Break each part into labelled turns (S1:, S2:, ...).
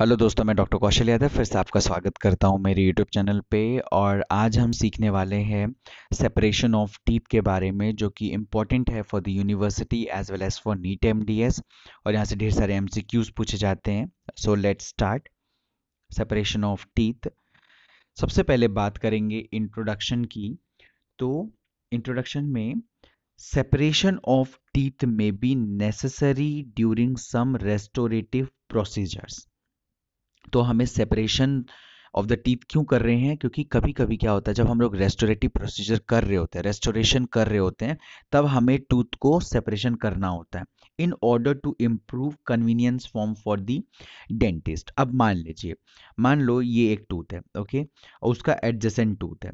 S1: Hello दोस्तों मैं doctor कौशल यादव फिर से आपका स्वागत करता हूं मेरे यूट्यूब चैनल पे और आज हम सीखने वाले हैं सेपरेशन ऑफ टीथ के बारे में जो कि इम्पॉर्टेंट है for the university as well as for NEET MDS और यहां से ढेर सारे एमसीक्यूज पूछे जाते हैं so let start separation of teeth सबसे पहले बात करेंगे इंट्रोडक्शन की तो इंट्रोडक्शन में सेपरेशन ऑफ टीथ में be necessary during some restorative procedures तो हमें सेपरेशन ऑफ द टीथ क्यों कर रहे हैं क्योंकि कभी कभी क्या होता है जब हम लोग रेस्टोरेटिव प्रोसीजर कर रहे होते हैं रेस्टोरेशन कर रहे होते हैं तब हमें टूथ को सेपरेशन करना होता है in order to improve convenience form for the dentist अब मान लीजिए मान लो ये एक टूथ है ओके और उसका एडजेसेंट टूथ है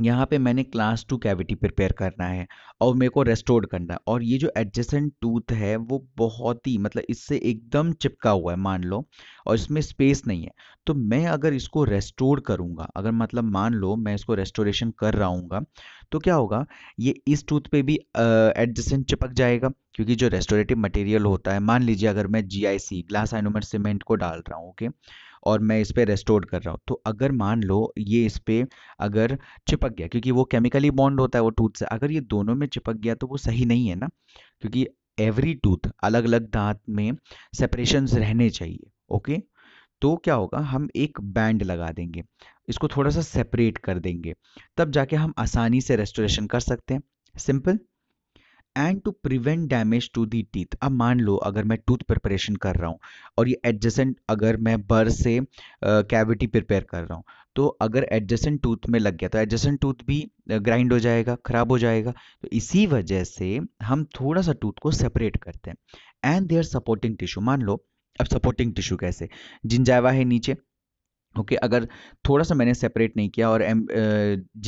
S1: यहाँ पे मैंने क्लास टू कैविटी प्रिपेयर करना है और मेरे को रेस्टोर करना है और ये जो एडजेसेंट टूथ है वो बहुत ही मतलब इससे एकदम चिपका हुआ है मान लो और इसमें स्पेस नहीं है तो मैं अगर इसको रेस्टोर करूँगा अगर मतलब मान लो मैं इसको रेस्टोरेशन कर रहा हूँ तो क्या होगा ये इस टूथ पे भी एडजस्टेंट चिपक जाएगा क्योंकि जो रेस्टोरेटिव मटेरियल होता है मान लीजिए अगर मैं G I C glass ionomer cement को डाल रहा हूँ ओके और मैं इस पर रेस्टोर कर रहा हूँ तो अगर मान लो ये इस पर अगर चिपक गया क्योंकि वो केमिकली बॉन्ड होता है वो टूथ से अगर ये दोनों में चिपक गया तो वो सही नहीं है ना क्योंकि एवरी टूथ अलग अलग दांत में सेपरेशन रहने चाहिए ओके तो क्या होगा हम एक बैंड लगा देंगे इसको थोड़ा सा सेपरेट कर देंगे तब जाके हम आसानी से रेस्टोरेशन कर सकते हैं simple and to prevent damage to the teeth अब मान लो अगर मैं टूथ प्रिपरेशन कर रहा हूँ और ये एडजेसेंट अगर मैं बर से कैविटी प्रिपेयर कर रहा हूँ तो अगर एडजेसेंट टूथ में लग गया तो एडजेसेंट टूथ भी ग्राइंड हो जाएगा ख़राब हो जाएगा तो इसी वजह से हम थोड़ा सा टूथ को सेपरेट करते हैं एंड देयर सपोर्टिंग टिश्यू मान लो अब सपोर्टिंग टिश्यू कैसे जिंजावा है नीचे ओके okay, अगर थोड़ा सा मैंने सेपरेट नहीं किया और एम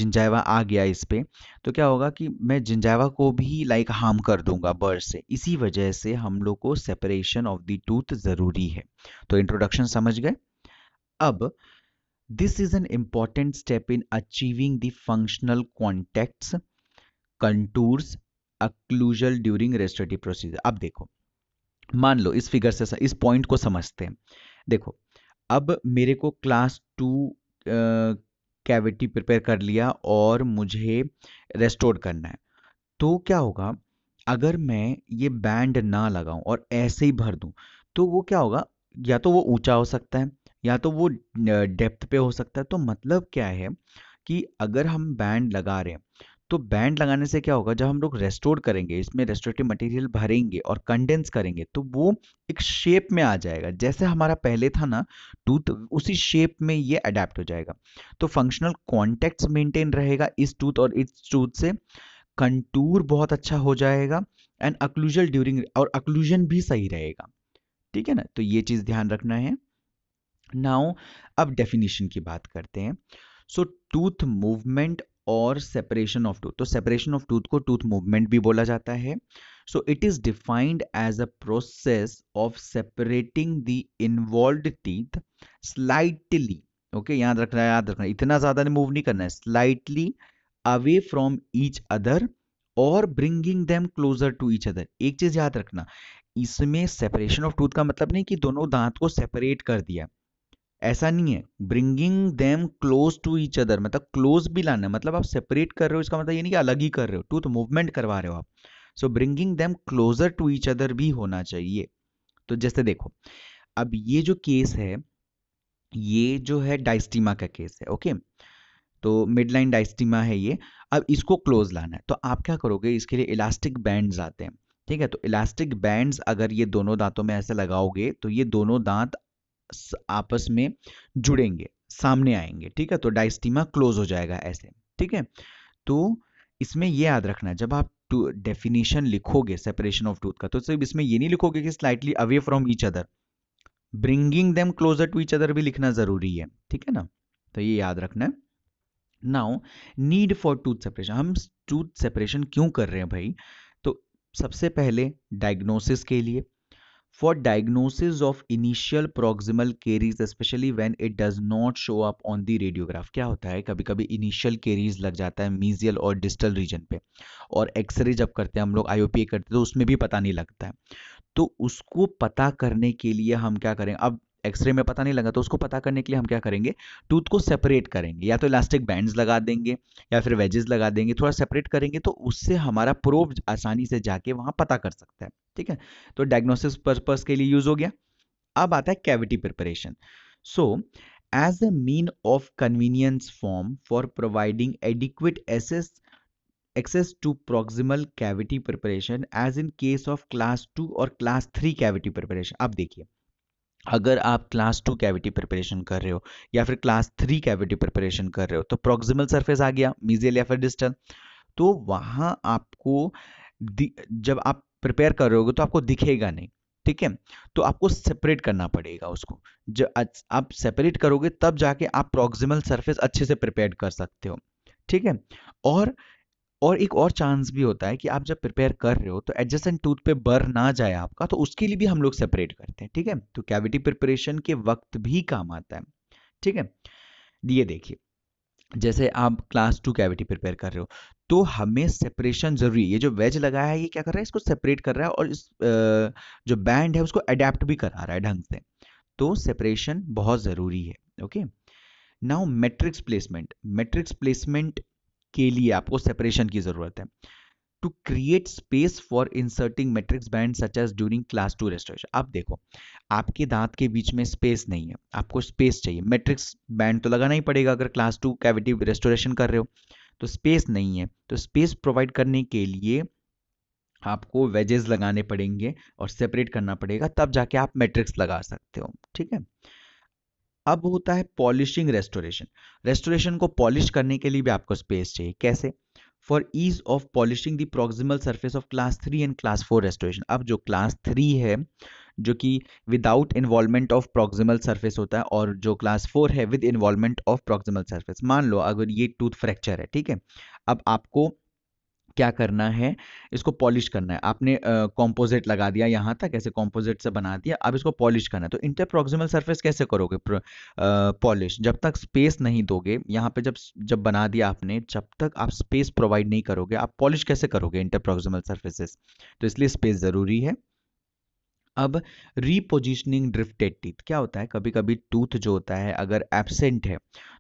S1: जिंजाइवा आ गया इस पर तो क्या होगा कि मैं जिंजाइवा को भी लाइक हार्म कर दूंगा बर्ड से इसी वजह से हम लोग को सेपरेशन ऑफ द टूथ ज़रूरी है तो इंट्रोडक्शन समझ गए अब this is an important step in achieving the functional contacts contours occlusal during restorative procedure अब देखो मान लो इस फिगर से इस पॉइंट को समझते हैं देखो अब मेरे को क्लास टू कैविटी प्रिपेयर कर लिया और मुझे रेस्टोर करना है तो क्या होगा अगर मैं ये बैंड ना लगाऊं और ऐसे ही भर दूं तो वो क्या होगा या तो वो ऊंचा हो सकता है या तो वो डेप्थ पे हो सकता है तो मतलब क्या है कि अगर हम बैंड लगा रहे हैं तो बैंड लगाने से क्या होगा जब हम लोग रेस्टोर करेंगे इसमें रेस्टोरेटिव मटेरियल भरेंगे और कंडेंस करेंगे तो वो एक शेप में आ जाएगा जैसे हमारा पहले था ना टूथ उसी शेप में ये अडेप्ट हो जाएगा तो फंक्शनल कॉन्टेक्ट मेंटेन रहेगा इस टूथ और इस टूथ से कंटूर बहुत अच्छा हो जाएगा एंड अक्लूजल ड्यूरिंग और अक्लूजन भी सही रहेगा ठीक है ना तो ये चीज़ ध्यान रखना है नाउ अब डेफिनेशन की बात करते हैं सो टूथ मूवमेंट और सेपरेशन ऑफ टूथ तो सेपरेशन ऑफ टूथ को टूथ मूवमेंट भी बोला जाता है so it is defined as a process of separating the involve teeth slightly okay याद रखना याद रखना इतना ज्यादा मूव नहीं करना है slightly away from each other और bringing them closer to each other एक चीज याद रखना इसमें सेपरेशन ऑफ टूथ का मतलब नहीं कि दोनों दांत को सेपरेट कर दिया ऐसा नहीं है bringing them close to each other मतलब क्लोज भी लाना मतलब आप सेपरेट कर रहे हो इसका मतलब ये नहीं कि अलग ही कर रहे हो टूथ मूवमेंट करवा रहे हो आप so bringing them closer to each other भी होना चाहिए तो जैसे देखो अब ये जो केस है ये जो है डाइस्टीमा का केस है ओके तो मिड लाइन डाइस्टीमा है ये अब इसको क्लोज लाना है तो आप क्या करोगे इसके लिए इलास्टिक बैंड्स आते हैं ठीक है तो इलास्टिक बैंड्स अगर ये दोनों दांतों में ऐसे लगाओगे तो ये दोनों दांत आपस में जुड़ेंगे सामने आएंगे ठीक है तो डाइस्टीमा क्लोज हो जाएगा ऐसे ठीक है तो इसमें यह याद रखना जब आप डेफिनेशन लिखोगे सेपरेशन ऑफ टूथ का तो सिर्फ इसमें यह नहीं लिखोगे कि slightly away from each other bringing them closer to each other भी लिखना जरूरी है ठीक है ना तो ये याद रखना है now need for tooth separation हम टूथ सेपरेशन क्यों कर रहे हैं भाई तो सबसे पहले डायग्नोसिस के लिए for diagnosis of initial proximal caries especially when it does not show up on the radiograph क्या होता है कभी कभी initial caries लग जाता है मीजियल और डिस्टल रीजन पे और एक्सरे जब करते हैं हम लोग आईओपीए करते हैं तो उसमें भी पता नहीं लगता है तो उसको पता करने के लिए हम क्या करें अब एक्सरे में पता नहीं लगा तो उसको पता करने के लिए हम क्या करेंगे टूथ को सेपरेट करेंगे या तो इलास्टिक बैंड्स लगा देंगे या फिर वेजेस लगा देंगे थोड़ा सेपरेट करेंगे तो उससे हमारा प्रोब आसानी से जाके वहाँ पता कर सकता है ठीक है तो डायग्नोसिस पर्पज के लिए यूज़ हो गया अब आता है cavity preparation so as a mean of convenience form for providing adequate access access to proximal cavity preparation as in case of class two और क्लास थ्री कैविटी प्रिपरेशन आप देखिए अगर आप क्लास टू कैविटी प्रिपरेशन कर रहे हो या फिर क्लास थ्री कैविटी प्रिपरेशन कर रहे हो तो प्रोक्सिमल सरफेस आ गया मीजियल या फिर डिस्टल तो वहाँ आपको जब आप प्रिपेयर कर रहे हो तो आपको दिखेगा नहीं ठीक है तो आपको सेपरेट करना पड़ेगा उसको जब आप सेपरेट करोगे तब जाके आप प्रोक्सिमल सरफेस अच्छे से प्रिपेयर कर सकते हो ठीक है और और एक और चांस भी होता है कि आप जब प्रिपेयर कर रहे हो तो एडजस्टेंट टूथ पे बर ना जाए आपका तो उसके लिए भी हम लोग सेपरेट करते हैं ठीक है तो कैविटी प्रिपरेशन के वक्त भी काम आता है ठीक है ये देखिए जैसे आप क्लास टू कैविटी प्रिपेयर कर रहे हो तो हमें सेपरेशन जरूरी है ये जो वेज लगाया है ये क्या कर रहा है इसको सेपरेट कर रहा है और इस जो बैंड है उसको अडेप्ट भी करा रहा है ढंग से तो सेपरेशन बहुत ज़रूरी है okay now matrix placement matrix placement के लिए आपको सेपरेशन की ज़रूरत है to create space for inserting matrix band such as during class two restoration आप देखो आपके दांत के बीच में स्पेस नहीं है आपको स्पेस चाहिए मेट्रिक्स बैंड तो लगाना ही पड़ेगा अगर क्लास टू कैविटी रेस्टोरेशन कर रहे हो तो स्पेस नहीं है तो स्पेस प्रोवाइड करने के लिए आपको वेजेस लगाने पड़ेंगे और सेपरेट करना पड़ेगा तब जाके आप मेट्रिक्स लगा सकते हो ठीक है अब होता है पॉलिशिंग रेस्टोरेशन रेस्टोरेशन को पॉलिश करने के लिए भी आपको स्पेस चाहिए कैसे for ease of polishing the proximal surface of class three and class four restoration अब जो क्लास थ्री है जो कि without involvement of proximal surface होता है और जो क्लास फोर है with involvement of proximal surface मान लो अगर ये टूथ फ्रैक्चर है ठीक है अब आपको क्या करना है इसको पॉलिश करना है आपने कॉम्पोजिट लगा दिया यहाँ तक ऐसे कॉम्पोजिट से बना दिया अब इसको पॉलिश करना है तो इंटरप्रोक्सिमल सरफेस कैसे करोगे पॉलिश जब तक स्पेस नहीं दोगे यहाँ पे जब जब बना दिया आपने जब तक आप स्पेस प्रोवाइड नहीं करोगे आप पॉलिश कैसे करोगे इंटरप्रोक्सिमल सर्फेसेस तो इसलिए स्पेस ज़रूरी है अब रीपोजिशनिंग ड्रिफ्टेड टीथ क्या होता है कभी कभी टूथ जो होता है अगर एबसेंट है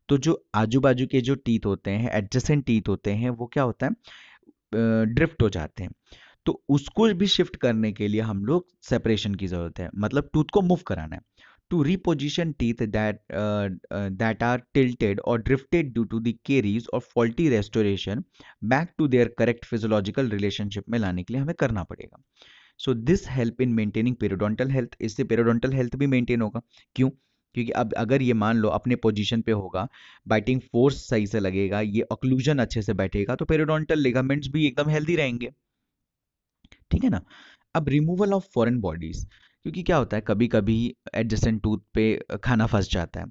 S1: तो जो आजू बाजू के जो टीथ होते हैं एडजसेंट टीथ होते हैं वो क्या होता है ड्रिफ्ट हो जाते हैं तो उसको भी शिफ्ट करने के लिए हम लोग सेपरेशन की ज़रूरत है मतलब टूथ को मूव कराना है to reposition teeth that that are tilted और drifted due to the caries और faulty restoration back to their correct physiological relationship में लाने के लिए हमें करना पड़ेगा so this help in maintaining periodontal health इससे पेरोडोंटल हेल्थ भी मेंटेन होगा क्यों क्योंकि अब अगर ये मान लो अपने पोजीशन पे होगा बाइटिंग फोर्स सही से लगेगा ये ऑक्लूजन अच्छे से बैठेगा तो पेरोडोंटल लिगामेंट्स भी एकदम हेल्दी रहेंगे ठीक है ना अब रिमूवल ऑफ फॉरेन बॉडीज क्योंकि क्या होता है कभी कभी एडजस्टेंट टूथ पे खाना फंस जाता है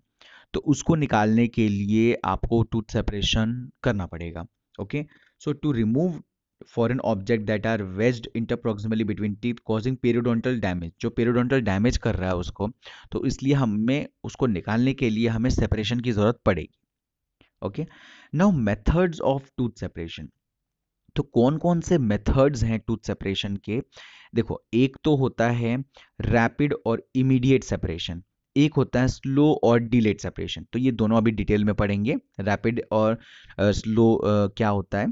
S1: तो उसको निकालने के लिए आपको टूथ सेपरेशन करना पड़ेगा okay so to remove foreign object that are wedged interproximally between teeth causing periodontal damage जो periodontal डैमेज कर रहा है उसको तो इसलिए हमें उसको निकालने के लिए हमें सेपरेशन की ज़रूरत पड़ेगी okay now methods of tooth separation तो कौन कौन से मेथड्स हैं टूथ सेपरेशन के देखो एक तो होता है रैपिड और इमीडिएट सेपरेशन एक होता है स्लो और डिलेड सेपरेशन तो ये दोनों अभी डिटेल में पढ़ेंगे रैपिड और स्लो uh, uh, क्या होता है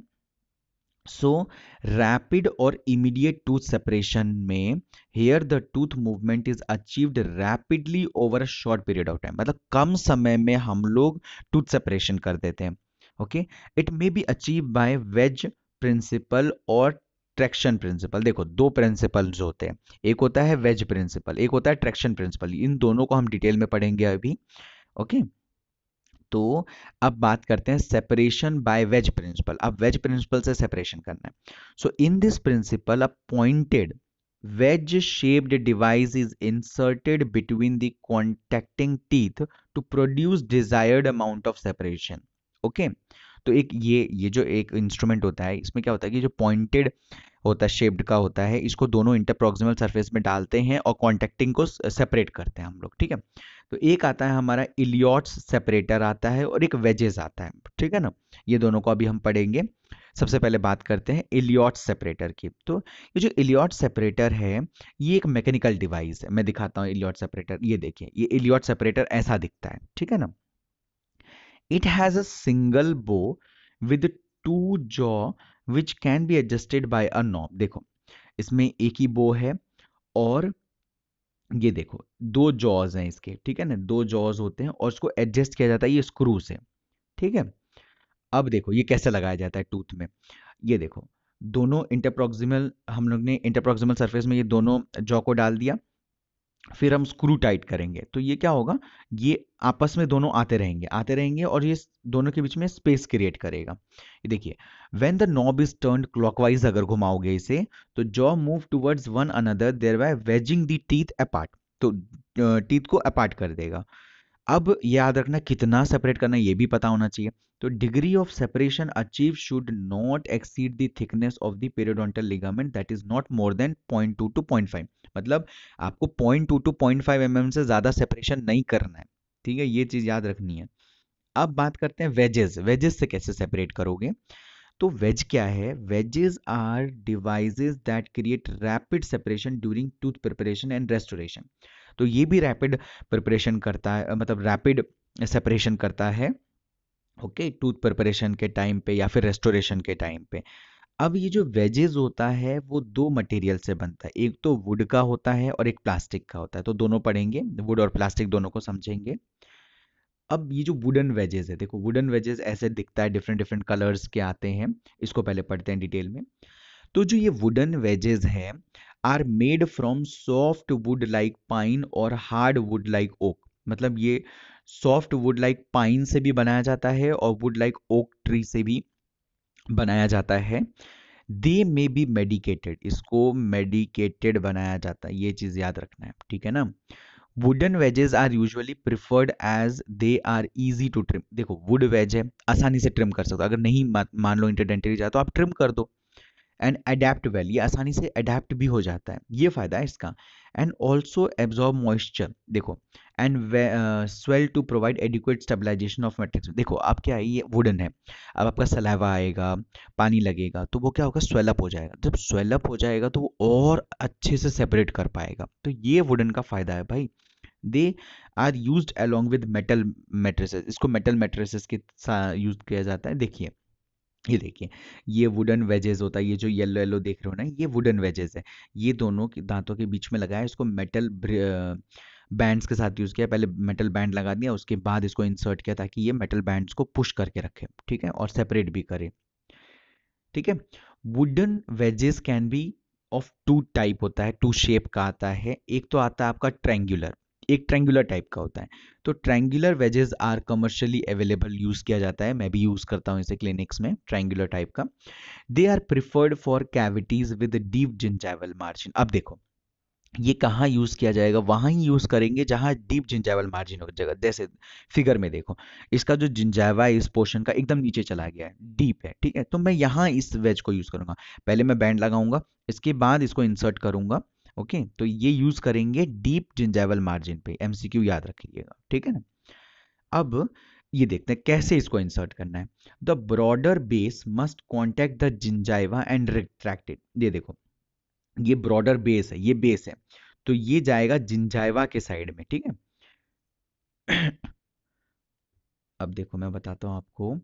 S1: सो रैपिड और इमीडिएट टूथ सेपरेशन में here the tooth movement is achieve rapidly over short period of time मतलब कम समय में हम लोग टूथ सेपरेशन कर देते हैं okay it may be achieve by wedge principle और ट्रैक्शन प्रिंसिपल देखो दो प्रिंसिपल जो होते हैं एक होता है वेज प्रिंसिपल एक होता है ट्रैक्शन प्रिंसिपल इन दोनों को हम डिटेल में पढ़ेंगे अभी ओके okay? तो अब बात करते हैं सेपरेशन बाय वेज प्रिंसिपल अब वेज प्रिंसिपल से सेपरेशन करना है so in this principle a pointed wedge shaped device is inserted between the contacting teeth to produce desired amount of separation okay तो एक ये ये जो एक इंस्ट्रूमेंट होता है इसमें क्या होता है कि जो पॉइंटेड होता है शेप्ड का होता है इसको दोनों इंटरप्रोक्सिमल सरफेस में डालते हैं और कॉन्टेक्टिंग को सेपरेट करते हैं हम लोग ठीक है तो एक आता है हमारा इलियॉट्स सेपरेटर आता है और एक वेजेस आता है ठीक है ना ये दोनों को अभी हम पढ़ेंगे सबसे पहले बात करते हैं इलियॉट सेपरेटर की तो ये जो इलियॉट सेपरेटर है ये एक मैकेनिकल डिवाइस है मैं दिखाता हूँ इलियॉट सेपरेटर ये देखिए ये इलियॉट सेपरेटर ऐसा दिखता है ठीक है ना it has a single bow with two jaw which can be adjusted by a knob देखो इसमें एक ही बो है और ये देखो दो जॉज हैं इसके ठीक है ना दो जॉज होते हैं और इसको एडजस्ट किया जाता है ये स्क्रू से ठीक है अब देखो ये कैसे लगाया जाता है टूथ में ये देखो दोनों इंटरप्रोक्सिमल हम लोग ने इंटरप्रोक्सिमल सरफेस में ये दोनों जॉ को डाल दिया फिर हम स्क्रू टाइट करेंगे तो ये क्या होगा ये आपस में दोनों आते रहेंगे आते रहेंगे और ये दोनों के बीच में स्पेस क्रिएट करेगा ये देखिए when the knob is turn clockwise अगर घुमाओगे इसे तो jaw move towards one another thereby wedging the teeth apart तो टीथ को अपार्ट कर देगा अब याद रखना कितना सेपरेट करना है ये भी पता होना चाहिए तो degree of separation achieve should not exceed the thickness of the periodontal ligament that is not more than 0.2 to 0.5 मतलब आपको 0.2 टू 0.5 पॉइंट फाइव एम से ज़्यादा सेपरेशन नहीं करना है ठीक है ये चीज़ याद रखनी है अब बात करते हैं वेजेस वेजेस से कैसे सेपरेट करोगे तो वेज क्या है wedges are devices that create rapid separation during tooth preparation and restoration तो ये भी रैपिड प्रिपरेशन करता है मतलब रैपिड सेपरेशन करता है ओके टूथ प्रिपरेशन के टाइम पे या फिर रेस्टोरेशन के टाइम पे अब ये जो वेजेज होता है वो दो मटेरियल से बनता है एक तो वुड का होता है और एक प्लास्टिक का होता है तो दोनों पढ़ेंगे वुड और प्लास्टिक दोनों को समझेंगे अब ये जो वुडन वेजेज है देखो वुडन वेजेज ऐसे दिखता है डिफरेंट डिफरेंट कलर्स के आते हैं इसको पहले पढ़ते हैं डिटेल में तो जो ये वुडन वेजेज है are made from soft wood like pine और हार्ड वुड लाइक ओक मतलब ये सॉफ्ट वुड लाइक पाइन से भी बनाया जाता है और वुड लाइक ओक ट्री से भी बनाया जाता है दे मे बी मेडिकेटेड इसको मेडिकेटेड बनाया जाता है ये चीज़ याद रखना है ठीक है ना wooden wedges are usually preferred as they are easy to trim देखो वुड वेज है आसानी से ट्रिम कर सकते हो अगर नहीं मान लो इंटरडेंटरी जाए तो आप ट्रिम कर दो एंड अडेप्ट वेल ये आसानी से अडेप्ट भी हो जाता है ये फ़ायदा है इसका एंड ऑल्सो एब्जॉर्ब मॉइस्चर देखो and swell to provide adequate stabilization of matrix देखो आप क्या है ये वुडन है अब आपका सलावा आएगा पानी लगेगा तो वो क्या होगा स्वेलअप हो जाएगा जब स्वेलअप हो जाएगा तो वो और अच्छे से सेपरेट कर पाएगा तो ये वुडन का फ़ायदा है भाई they are use along with metal matrices इसको मेटल मेट्रेस के साथ यूज किया जाता है देखिए ये देखिए ये वुडन वेजेस होता है ये जो येलो येलो देख रहे हो ना ये वुडन वेजेस है ये दोनों के दांतों के बीच में लगाया इसको मेटल बैंड्स के साथ यूज़ किया पहले मेटल बैंड लगा दिया उसके बाद इसको इंसर्ट किया ताकि ये मेटल बैंड्स को पुश करके रखे ठीक है और सेपरेट भी करे ठीक है wooden wedges can be of two type होता है टू शेप का आता है एक तो आता है आपका ट्रैंगुलर एक ट्रेंगुलर टाइप का होता है तो triangular wedges are commercially available use किया जाता है मैं भी यूज़ करता हूँ इसे क्लिनिक्स में ट्रेंगुलर टाइप का they are preferred for cavities with deep gingival margin अब देखो ये कहाँ यूज़ किया जाएगा वहां ही यूज़ करेंगे जहां डीप जिंजाइवल मार्जिन हो जगह जैसे फिगर में देखो इसका जो जिंजाइवा है इस पोर्शन का एकदम नीचे चला गया है डीप है ठीक है तो मैं यहाँ इस वेज को यूज़ करूंगा पहले मैं बैंड लगाऊंगा इसके बाद इसको इंसर्ट करूंगा ओके तो ये यूज करेंगे डीप जिंजाइवल मार्जिन पे एमसीक्यू याद रखिएगा ठीक है ना अब ये देखते हैं कैसे इसको इंसर्ट करना है the broader base must contact the gingiva and retracted ये देखो ये ब्रॉडर बेस है ये बेस है तो ये जाएगा जिंजाइवा के साइड में ठीक है अब देखो मैं बताता हूं आपको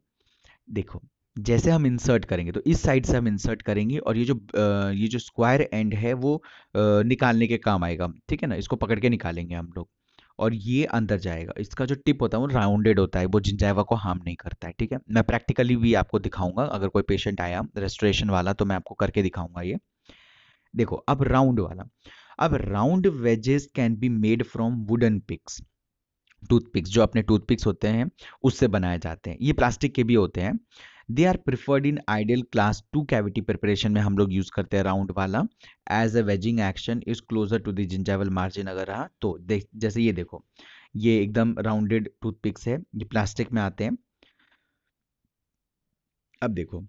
S1: देखो जैसे हम इंसर्ट करेंगे तो इस साइड से हम इंसर्ट करेंगे और ये जो ये जो स्क्वायर एंड है वो निकालने के काम आएगा ठीक है ना इसको पकड़ के निकालेंगे हम लोग और ये अंदर जाएगा इसका जो टिप होता है वो राउंडेड होता है वो जिंजाइवा को हार्म नहीं करता है ठीक है मैं प्रैक्टिकली भी आपको दिखाऊंगा अगर कोई पेशेंट आया रेस्टोरेशन वाला तो मैं आपको करके दिखाऊंगा ये देखो अब राउंड वाला अब round wedges can be made from wooden picks toothpicks जो अपने टूथपिक्स होते हैं उससे बनाए जाते हैं ये प्लास्टिक के भी होते हैं they are preferred in ideal class two cavity preparation में हम लोग यूज़ करते हैं राउंड वाला as a wedging action is closer to gingival margin अगर रहा तो जैसे ये देखो ये एकदम राउंडेड टूथपिक्स है ये प्लास्टिक में आते हैं अब देखो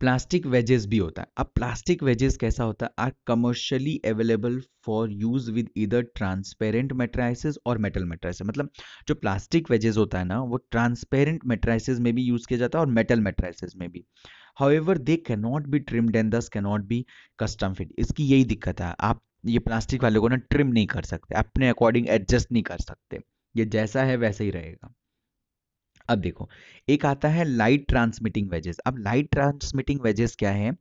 S1: प्लास्टिक वेजेस भी होता है अब प्लास्टिक वेजेस कैसा होता है are commercially available for use with either transparent matrices और मेटल मेट्राइसिस मतलब जो प्लास्टिक वेजेस होता है ना वो ट्रांसपेरेंट मेट्राइसिस में भी यूज किया जाता है और मेटल मेट्राइसिस में भी however they cannot be trimmed and thus cannot be custom fit इसकी यही दिक्कत है आप ये प्लास्टिक वाले को ना ट्रिम नहीं कर सकते अपने अकॉर्डिंग एडजस्ट नहीं कर सकते ये जैसा है वैसा ही रहेगा अब देखो एक आता है लाइट ट्रांसमिटिंग वेजेस अब लाइट ट्रांसमिटिंग वेजेस क्या है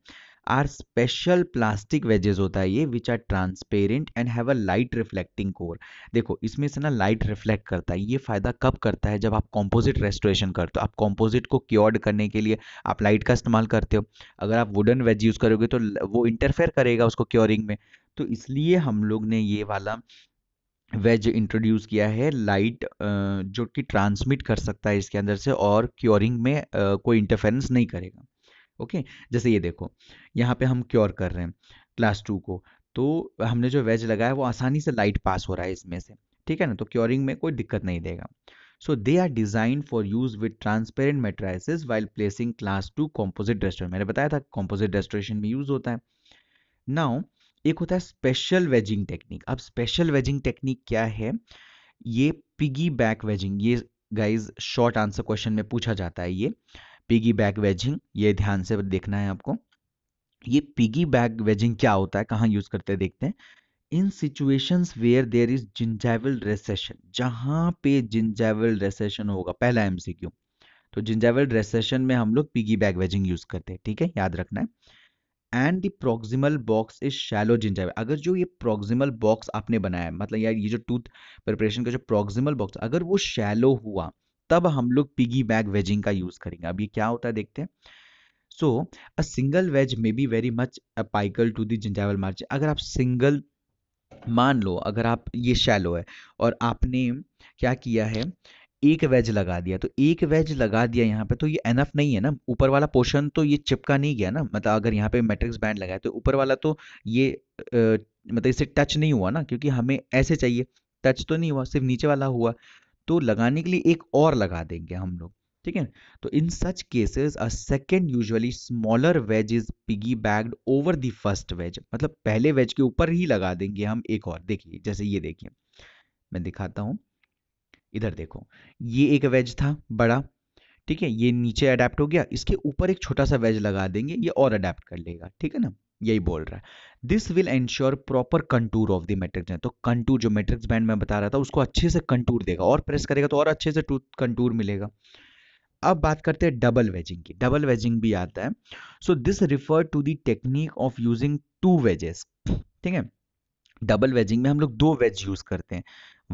S1: आर स्पेशल प्लास्टिक वेजेस होता है ये which are transparent and have a light reflecting core देखो इसमें से ना लाइट रिफ्लेक्ट करता है ये फ़ायदा कब करता है जब आप कॉम्पोजिट रेस्टोरेशन करते हो आप कॉम्पोजिट को क्योर्ड करने के लिए आप लाइट का इस्तेमाल करते हो अगर आप वुडन वेज यूज़ करोगे तो वो इंटरफेयर करेगा उसको क्योरिंग में तो इसलिए हम लोग ने ये वाला वेज इंट्रोड्यूस किया है लाइट जो कि ट्रांसमिट कर सकता है इसके अंदर से और क्योरिंग में कोई इंटरफेरेंस नहीं करेगा ओके जैसे ये देखो यहाँ पे हम क्योर कर रहे हैं क्लास टू को तो हमने जो वेज लगाया वो आसानी से लाइट पास हो रहा है इसमें से ठीक है ना तो क्योरिंग में कोई दिक्कत नहीं देगा so they are design for use with transparent matrices while placing class two composite restoration मैंने बताया था कॉम्पोजिट रेस्टोरेशन में यूज होता है नाउ एक होता है स्पेशल वेजिंग टेक्निक अब स्पेशल वेजिंग टेक्निक क्या है ये पिगी बैक वेजिंग ये गाइज शॉर्ट आंसर क्वेश्चन में पूछा जाता है ये पिगी बैक वेजिंग ये ध्यान से देखना है आपको ये पिगी बैक वेजिंग क्या होता है कहाँ यूज करते देखते हैं in situations where there is gingival recession जहां पे जिंजाइवल रेसेशन होगा पहला एमसीक्यू तो जिंजाइवल रेसेशन में हम लोग पिगी बैक वेजिंग यूज करते हैं ठीक है याद रखना है and the proximal box is shallow gingiva अगर जो ये प्रोक्सिमल बॉक्स आपने बनाया है मतलब यार ये जो टूथ प्रिपरेशन का जो प्रोक्सिमल बॉक्स अगर वो शैलो हुआ तब हम लोग पिगी बैग वेजिंग का यूज करेंगे अब ये क्या होता है देखते हैं so a single wedge may be very much apical to the gingival margin अगर आप सिंगल मान लो अगर आप ये शैलो है और आपने क्या किया है एक वेज लगा दिया तो एक वेज लगा दिया यहाँ पे तो ये एनफ नहीं है ना ऊपर वाला पोर्शन तो ये चिपका नहीं गया ना मतलब अगर यहाँ पे मैट्रिक्स बैंड लगाए तो ऊपर वाला तो ये आ, मतलब इसे टच नहीं हुआ ना क्योंकि हमें ऐसे चाहिए टच तो नहीं हुआ सिर्फ नीचे वाला हुआ तो लगाने के लिए एक और लगा देंगे हम लोग ठीक है तो in such cases a second usually smaller wedge is piggy backed over the first wedge मतलब पहले वेज के ऊपर ही लगा देंगे हम एक और देखिए जैसे ये देखिए मैं दिखाता हूँ इधर देखो ये एक वेज था बड़ा ठीक है ये नीचे अडेप्ट हो गया इसके ऊपर एक छोटा सा वेज लगा देंगे ये और अडेप्ट कर लेगा ठीक है ना यही बोल रहा है this will ensure proper contour of the matrix तो कंटूर जो मैट्रिक्स बैंड में बता रहा था उसको अच्छे से कंटूर देगा और प्रेस करेगा तो और अच्छे से कंटूर मिलेगा अब बात करते हैं डबल वेजिंग की डबल वेजिंग भी आता है so this refer to the technique of using two wedges ठीक है डबल वेजिंग में हम लोग दो वेज यूज करते हैं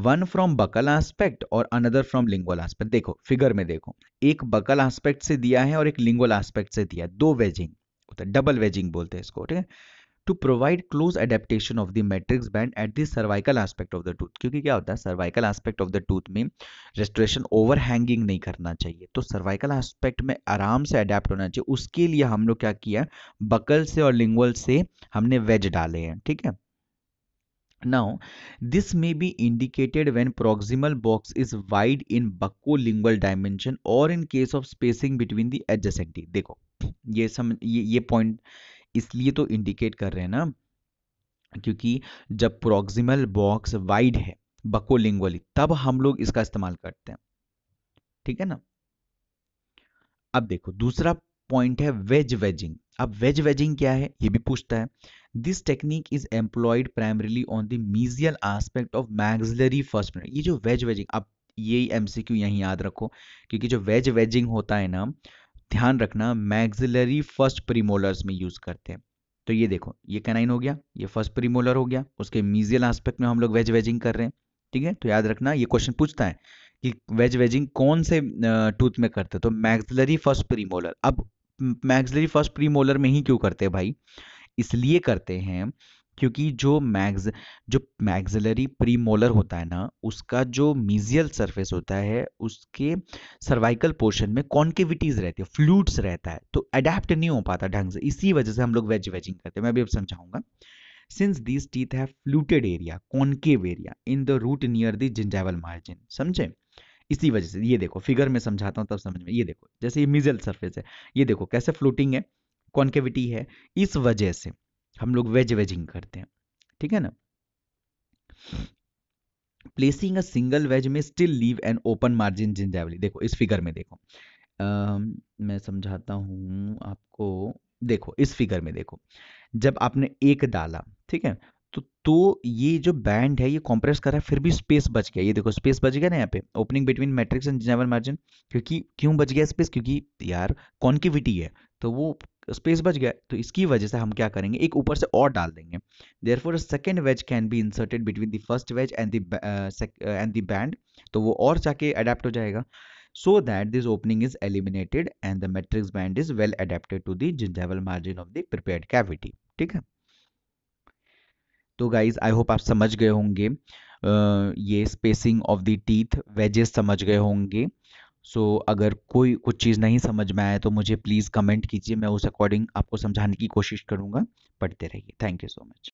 S1: वन फ्रॉम बकल एस्पेक्ट और अनदर फ्रॉम लिंगुअल एस्पेक्ट देखो फिगर में देखो एक बकल एस्पेक्ट से दिया है और एक लिंगुअल एस्पेक्ट से दिया दो वेजिंग होता है डबल वेजिंग बोलते हैं इसको ठीक है to provide close adaptation of the matrix band at the cervical aspect of the tooth क्योंकि क्या होता है cervical aspect of the tooth में रेस्टोरेशन ओवर हैंगिंग नहीं करना चाहिए तो सर्वाइकल एस्पेक्ट में आराम से अडेप्ट होना चाहिए उसके लिए हम लोग क्या किया बकल से और लिंगुअल से हमने वेज डाले हैं ठीक है Now, this may be indicated when proximal box is wide in lingual dimension or in case of spacing between the adjacent adjacency. देखो ये सम ये ये पॉइंट इसलिए तो इंडिकेट कर रहे हैं ना क्योंकि जब प्रोक्सिमल बॉक्स वाइड है lingually तब हम लोग इसका इस्तेमाल करते हैं ठीक है ना अब देखो दूसरा पॉइंट है वेज वेजिंग अब वेज वेजिंग क्या है ये भी पूछता है this technique is employed primarily on the mesial aspect of maxillary first minute ये जो वेज वेजिंग अब ये एम सी क्यू यहीं याद रखो क्योंकि जो वेज वेजिंग होता है ना ध्यान रखना मैग्जिलरी फर्स्ट प्रीमोलर्स में यूज़ करते हैं तो ये देखो ये कैनाइन हो गया ये फर्स्ट प्रीमोलर हो गया उसके मीजियल एस्पेक्ट में हम लोग वेज वेजिंग कर रहे हैं ठीक है तो याद रखना ये क्वेश्चन पूछता है कि वेज वेजिंग कौन से टूथ में करते हैं तो मैग्जलरी फर्स्ट प्रीमोलर अब मैक्सिलरी फर्स्ट प्री मोलर में ही क्यों करते हैं भाई इसलिए करते हैं क्योंकि जो मैग्ज जो मैग्जिलरी प्री मोलर होता है ना उसका जो मीजियल सरफेस होता है उसके सर्वाइकल पोर्शन में कॉन्केविटीज रहती है फ्लूट्स रहता है तो अडेप्ट नहीं हो पाता ढंग से इसी वजह से हम लोग वेज वेजिंग करते हैं मैं अभी अब समझाऊंगा since these teeth have fluted area concave area in the root near the gingival margin समझे इसी वजह से ये देखो फिगर में समझाता हूँ तब समझ में ये देखो जैसे ये मिजल सरफेस है ये देखो कैसे फ्लोटिंग है कॉन्केविटी है इस वजह से हम लोग वेज वेजिंग करते हैं ठीक है ना प्लेसिंग अ सिंगल वेज में still leave an open margin gingivally देखो इस फिगर में देखो आ, मैं समझाता हूँ आपको देखो इस फिगर में देखो जब आपने एक डाला ठीक है तो तो ये जो बैंड है ये कॉम्प्रेस कर रहा है फिर भी स्पेस बच गया ये देखो स्पेस बच गया ना यहाँ पे ओपनिंग बिटवीन मैट्रिक्स एंड जेवर मार्जिन क्योंकि क्यों बच गया स्पेस क्योंकि यार कॉन्किविटी है तो वो स्पेस बच गया तो इसकी वजह से हम क्या करेंगे एक ऊपर से और डाल देंगे therefore second wedge can be inserted between the first wedge and and the band तो वो और जाके अडेप्ट हो जाएगा so that this opening is eliminated and the matrix band is well adapted to the gingival margin of the prepared cavity ठीक है तो guys I hope आप समझ गए होंगे ये spacing of the teeth wedges समझ गए होंगे सो so, अगर कोई कुछ चीज़ नहीं समझ में आए तो मुझे प्लीज़ कमेंट कीजिए मैं उस अकॉर्डिंग आपको समझाने की कोशिश करूँगा पढ़ते रहिए थैंक यू सो मच